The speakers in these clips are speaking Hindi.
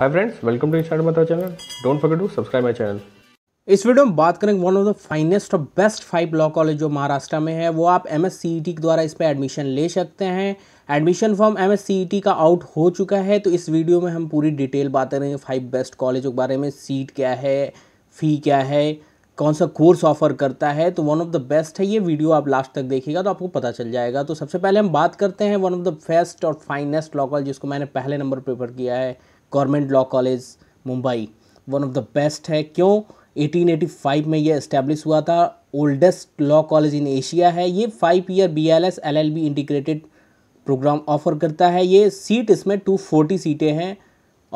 हाय फ्रेंड्स वेलकम टू इंस्टार्ट माता channel don't forget to subscribe my channel इस वीडियो में बात करेंगे वन ऑफ द फाइनेस्ट और बेस्ट फाइव लॉ कॉलेज जो महाराष्ट्र में है वो आप एम एस e के द्वारा इस पर एडमिशन ले सकते हैं एडमिशन फॉर्म एम एस का आउट हो चुका है तो इस वीडियो में हम पूरी डिटेल बात करेंगे फाइव बेस्ट कॉलेज के बारे में सीट क्या है फ़ी क्या है कौन सा कोर्स ऑफर करता है तो वन ऑफ द बेस्ट है ये वीडियो आप लास्ट तक देखिएगा तो आपको पता चल जाएगा तो सबसे पहले हम बात करते हैं वन ऑफ द बेस्ट और फाइनेस्ट लॉ कॉलेज जिसको मैंने पहले नंबर प्रेफर किया है government law college Mumbai one of the best है क्यों 1885 में यह इस्टेब्लिश हुआ था oldest law college in Asia है ये five year B L S L L B integrated programme offer करता है ये सीट इसमें 240 सीटें हैं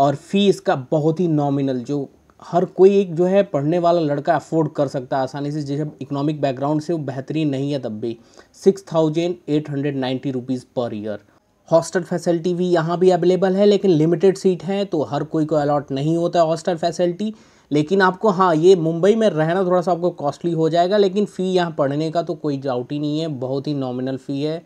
और फ़ी इसका बहुत ही नॉमिनल जो हर कोई एक जो है पढ़ने वाला लड़का अफोर्ड कर सकता है आसानी से जैसे इकोनॉमिक बैकग्राउंड से वो बेहतरीन नहीं है तब भी six thousand eight hundred ninety rupees per year hostel facility भी यहाँ भी अवेलेबल है लेकिन लिमिटेड सीट है तो हर कोई को अलॉट नहीं होता है हॉस्टल फैसिलिटी लेकिन आपको हाँ ये मुंबई में रहना थोड़ा सा आपको कॉस्टली हो जाएगा लेकिन फ़ी यहाँ पढ़ने का तो कोई डाउट ही नहीं है बहुत ही नॉमिनल फ़ी है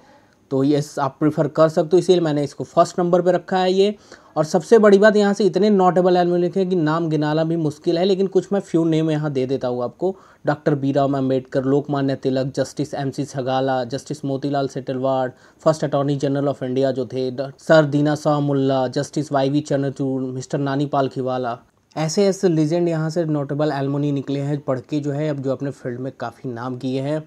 तो यस आप प्रिफर कर सकते हो इसीलिए मैंने इसको फर्स्ट नंबर पर रखा है ये और सबसे बड़ी बात यहाँ से इतने नोटेबल एल्बम लिखे हैं कि नाम गिनाना भी मुश्किल है लेकिन कुछ मैं फ्यू नेम यहाँ दे देता हूँ आपको doctor B Ram Ambedkar Lokmanya Tilak justice M C Chagla justice Motilal Setalvad first attorney general of India जो थे sir Dinshaw Mulla justice Y V Chandrachud mister Nani पाल खिवाला ऐसे ऐसे लीजेंड यहाँ से नोटेबल एलमोनी निकले हैं पढ़ के जो है अब जो अपने फील्ड में काफ़ी नाम किए हैं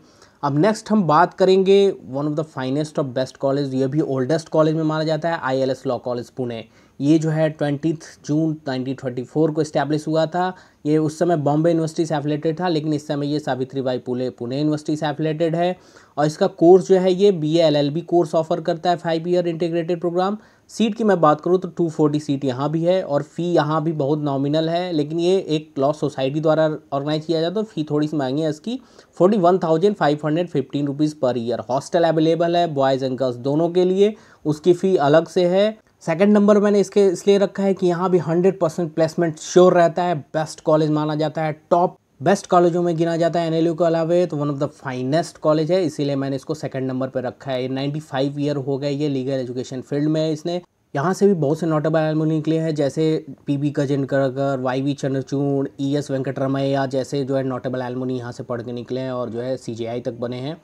अब नेक्स्ट हम बात करेंगे वन ऑफ द फाइनेस्ट और बेस्ट कॉलेज ये भी ओल्डेस्ट कॉलेज में माना जाता है आईएलएस लॉ कॉलेज पुणे ये जो है ट्वेंटी जून 1934 को इस्टेब्लिश हुआ था ये उस समय बॉम्बे यूनिवर्सिटी से एफिलेटेड था लेकिन इस समय ये सावित्री बाई पुले पुणे यूनिवर्सिटी से एफिलेटेड है और इसका कोर्स जो है ये B L L B course offer करता है five year integrated programme seat की मैं बात करूँ तो 240 सीट यहाँ भी है और फ़ी यहाँ भी बहुत नॉमिनल है लेकिन ये एक लॉ सोसाइटी द्वारा ऑर्गेनाइज किया जाता है फ़ी थोड़ी सी महंगी है इसकी forty one thousand five hundred fifteen rupees per year hostel available है बॉयज़ एंड गर्ल्स दोनों के लिए उसकी फ़ी अलग से है सेकेंड नंबर मैंने इसके इसलिए रखा है कि यहाँ भी 100 परसेंट प्लेसमेंट श्योर रहता है बेस्ट कॉलेज माना जाता है टॉप बेस्ट कॉलेजों में गिना जाता है एन के अलावा तो one of the finest college है इसीलिए मैंने इसको सेकंड नंबर पर रखा है नाइन्टी फाइव ईयर हो गए ये लीगल एजुकेशन फील्ड में इसने यहाँ से भी बहुत से नोटेबल एलमोनी निकले हैं जैसे P B Gajendragadkar Y V Chandrachud E S Venkataramiah जैसे जो है नोटेबल एलमोनी यहाँ से पढ़ के निकले हैं और जो है सी जे आई तक बने हैं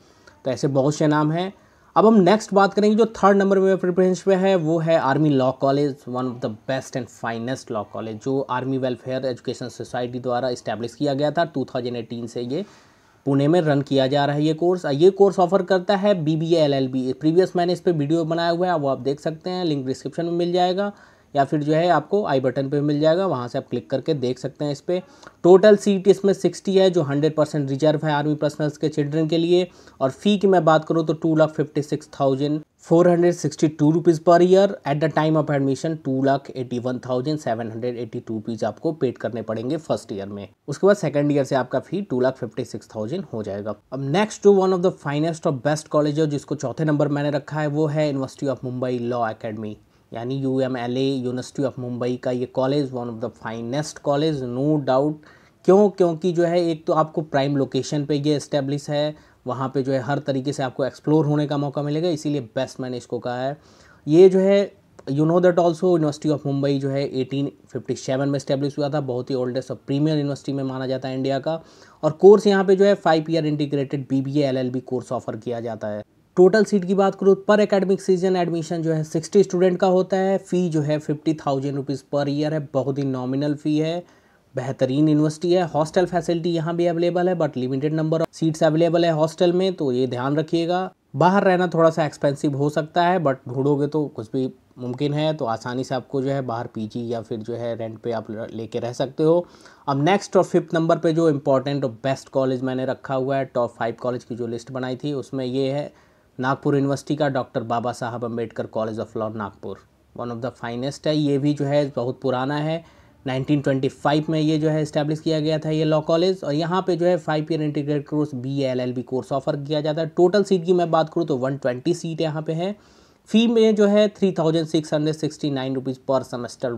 तो ऐसे बहुत से नाम हैं अब हम नेक्स्ट बात करेंगे जो थर्ड नंबर में प्रिफरेंस पे है वो है army law college one of the best and finest law college जो आर्मी वेलफेयर एजुकेशन सोसाइटी द्वारा इस्टेब्लिश किया गया था टू से ये पुणे में रन किया जा रहा है ये कोर्स ये कोर्स ऑफर करता है B B L L B previous मैंने इस पर वीडियो बनाया हुआ है वो आप देख सकते हैं लिंक डिस्क्रिप्शन में मिल जाएगा या फिर जो है आपको आई बटन पे मिल जाएगा वहाँ से आप क्लिक करके देख सकते हैं इस पर टोटल सीट इसमें सिक्सटी है जो हंड्रेड परसेंट रिजर्व है आर्मी पर्सनल्स के चिल्ड्रन के लिए और फ़ी की मैं बात करूँ तो two lakh fifty six thousand four hundred sixty two rupees per year at the time of admission two lakh eighty one thousand seven hundred eighty two rupees आपको पेड करने पड़ेंगे फर्स्ट ईयर में उसके बाद सेकेंड ईयर से आपका fee two lakh fifty six thousand हो जाएगा अब नेक्स्ट जो वन ऑफ द फाइनेस्ट और बेस्ट कॉलेज है जिसको चौथे नंबर मैंने रखा है वो है university of Mumbai law academy यानी U M L A university of Mumbai का ये college one of the finest college no doubt क्यों क्योंकि जो है एक तो आपको प्राइम लोकेशन पे ये इस्टेब्लिश है वहाँ पे जो है हर तरीके से आपको एक्सप्लोर होने का मौका मिलेगा इसीलिए बेस्ट मैंने इसको कहा है ये जो है you know that also university of Mumbai जो है 1857 में इस्टेब्लिश हुआ था बहुत ही ओल्डेस्ट और प्रीमियर यूनिवर्सिटी में माना जाता है इंडिया का और कोर्स यहाँ पे जो है five year integrated B B L L B course offer किया जाता है टोटल सीट की बात करूँ तो पर एकेडमिक सीजन एडमिशन जो है सिक्सटी स्टूडेंट का होता है फ़ी जो है fifty thousand rupees per year है बहुत ही नॉमिनल फ़ी है बेहतरीन यूनिवर्सिटी है हॉस्टल फैसिलिटी यहाँ भी अवेलेबल है but limited number of seats available है हॉस्टल में तो ये ध्यान रखिएगा बाहर रहना थोड़ा सा एक्सपेंसिव हो सकता है बट ढूंढोगे तो कुछ भी मुमकिन है तो आसानी से आपको जो है बाहर पीजी या फिर जो है रेंट पे आप लेके रह सकते हो अब नेक्स्ट और फिफ्थ नंबर पे जो इम्पोर्टेंट और बेस्ट कॉलेज मैंने रखा हुआ है टॉप फाइव कॉलेज की जो लिस्ट बनाई थी उसमें ये है नागपुर यूनिवर्सिटी का doctor Babasaheb Ambedkar college of law Nagpur one of the finest है ये भी जो है बहुत पुराना है 1925 में ये जो है इस्टेब्लिश किया गया था ये लॉ कॉलेज और यहाँ पे जो है five year integrate course B L L B course offer किया जाता है टोटल सीट की मैं बात करूँ तो 120 सीट यहाँ पे है फ़ी में जो है three thousand six hundred sixty nine rupees per semester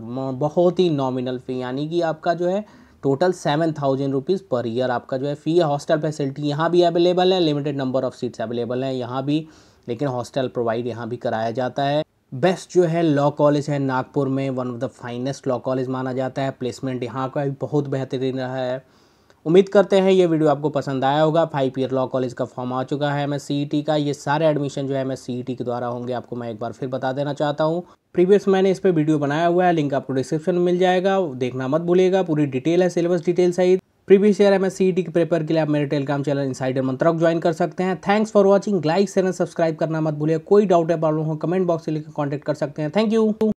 बहुत ही नॉमिनल फ़ी यानी कि आपका जो है total seven thousand rupees per year आपका जो है फ़ी है हॉस्टल फैसिलिटी यहाँ भी अवेलेबल है limited number of seats available हैं यहाँ भी लेकिन हॉस्टल प्रोवाइड यहाँ भी कराया जाता है बेस्ट जो है लॉ कॉलेज है नागपुर में one of the finest law college माना जाता है प्लेसमेंट यहाँ का भी बहुत बेहतरीन रहा है उम्मीद करते हैं ये वीडियो आपको पसंद आया होगा फाइव ईयर लॉ कॉलेज का फॉर्म आ चुका है एम एस e का ये सारे एडमिशन जो है एम एस e के द्वारा होंगे आपको मैं एक बार फिर बता देना चाहता हूँ प्रीवियस मैंने इस पर वीडियो बनाया हुआ है लिंक आपको डिस्क्रिप्शन में मिल जाएगा देखना मत भूलिएगा पूरी डिटेल है सिलेबस डिटेल सहित previous year M S C के पेपर के लिए आप मेरे टेलीग्राम चैनल इनसाइडर मंत्रक ज्वाइन कर सकते हैं thanks for watching like share subscribe करना मत भूलिए कोई डाउट है प्रॉब्लम हो कमेंट बॉक्स से लेकर कॉन्टैक्ट कर सकते हैं थैंक यू